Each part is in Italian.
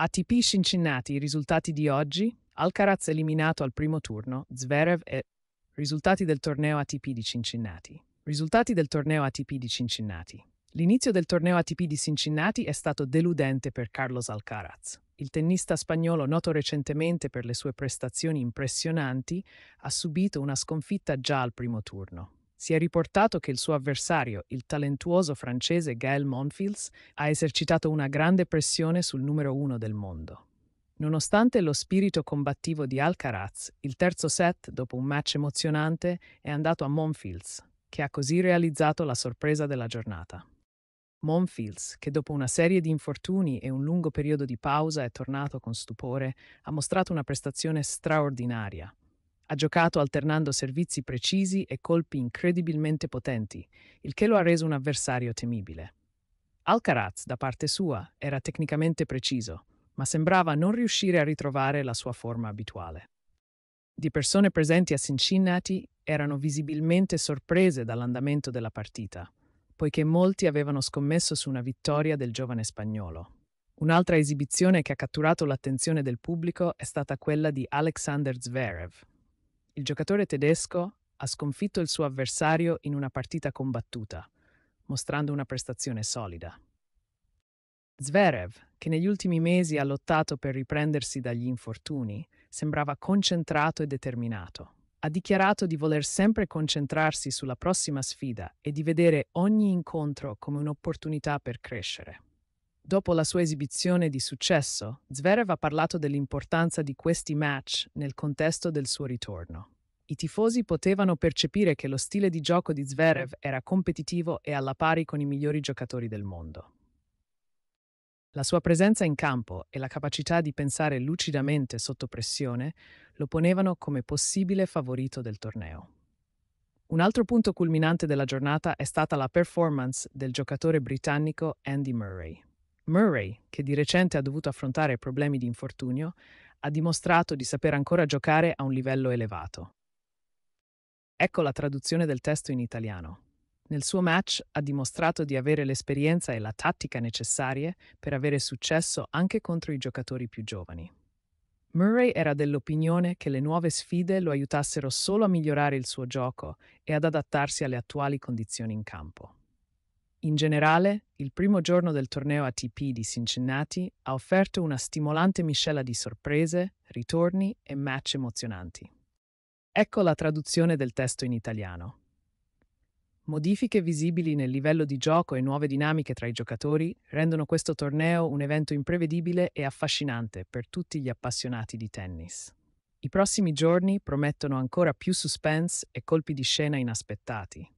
ATP Cincinnati, i risultati di oggi. Alcaraz eliminato al primo turno, Zverev e... Risultati del torneo ATP di Cincinnati. Risultati del torneo ATP di Cincinnati. L'inizio del torneo ATP di Cincinnati è stato deludente per Carlos Alcaraz. Il tennista spagnolo, noto recentemente per le sue prestazioni impressionanti, ha subito una sconfitta già al primo turno, si è riportato che il suo avversario, il talentuoso francese Gael Monfils, ha esercitato una grande pressione sul numero uno del mondo. Nonostante lo spirito combattivo di Alcaraz, il terzo set, dopo un match emozionante, è andato a Monfils, che ha così realizzato la sorpresa della giornata. Monfils, che dopo una serie di infortuni e un lungo periodo di pausa è tornato con stupore, ha mostrato una prestazione straordinaria, ha giocato alternando servizi precisi e colpi incredibilmente potenti, il che lo ha reso un avversario temibile. Alcaraz, da parte sua, era tecnicamente preciso, ma sembrava non riuscire a ritrovare la sua forma abituale. Di persone presenti a Cincinnati erano visibilmente sorprese dall'andamento della partita, poiché molti avevano scommesso su una vittoria del giovane spagnolo. Un'altra esibizione che ha catturato l'attenzione del pubblico è stata quella di Alexander Zverev, il giocatore tedesco ha sconfitto il suo avversario in una partita combattuta, mostrando una prestazione solida. Zverev, che negli ultimi mesi ha lottato per riprendersi dagli infortuni, sembrava concentrato e determinato. Ha dichiarato di voler sempre concentrarsi sulla prossima sfida e di vedere ogni incontro come un'opportunità per crescere. Dopo la sua esibizione di successo, Zverev ha parlato dell'importanza di questi match nel contesto del suo ritorno. I tifosi potevano percepire che lo stile di gioco di Zverev era competitivo e alla pari con i migliori giocatori del mondo. La sua presenza in campo e la capacità di pensare lucidamente sotto pressione lo ponevano come possibile favorito del torneo. Un altro punto culminante della giornata è stata la performance del giocatore britannico Andy Murray. Murray, che di recente ha dovuto affrontare problemi di infortunio, ha dimostrato di saper ancora giocare a un livello elevato. Ecco la traduzione del testo in italiano. Nel suo match ha dimostrato di avere l'esperienza e la tattica necessarie per avere successo anche contro i giocatori più giovani. Murray era dell'opinione che le nuove sfide lo aiutassero solo a migliorare il suo gioco e ad adattarsi alle attuali condizioni in campo. In generale, il primo giorno del torneo ATP di Cincinnati ha offerto una stimolante miscela di sorprese, ritorni e match emozionanti. Ecco la traduzione del testo in italiano. Modifiche visibili nel livello di gioco e nuove dinamiche tra i giocatori rendono questo torneo un evento imprevedibile e affascinante per tutti gli appassionati di tennis. I prossimi giorni promettono ancora più suspense e colpi di scena inaspettati,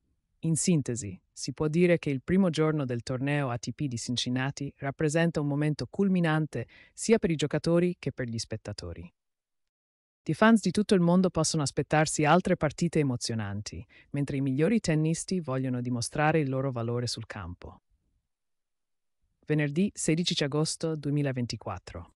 in sintesi, si può dire che il primo giorno del torneo ATP di Cincinnati rappresenta un momento culminante sia per i giocatori che per gli spettatori. I fans di tutto il mondo possono aspettarsi altre partite emozionanti, mentre i migliori tennisti vogliono dimostrare il loro valore sul campo. Venerdì 16 agosto 2024.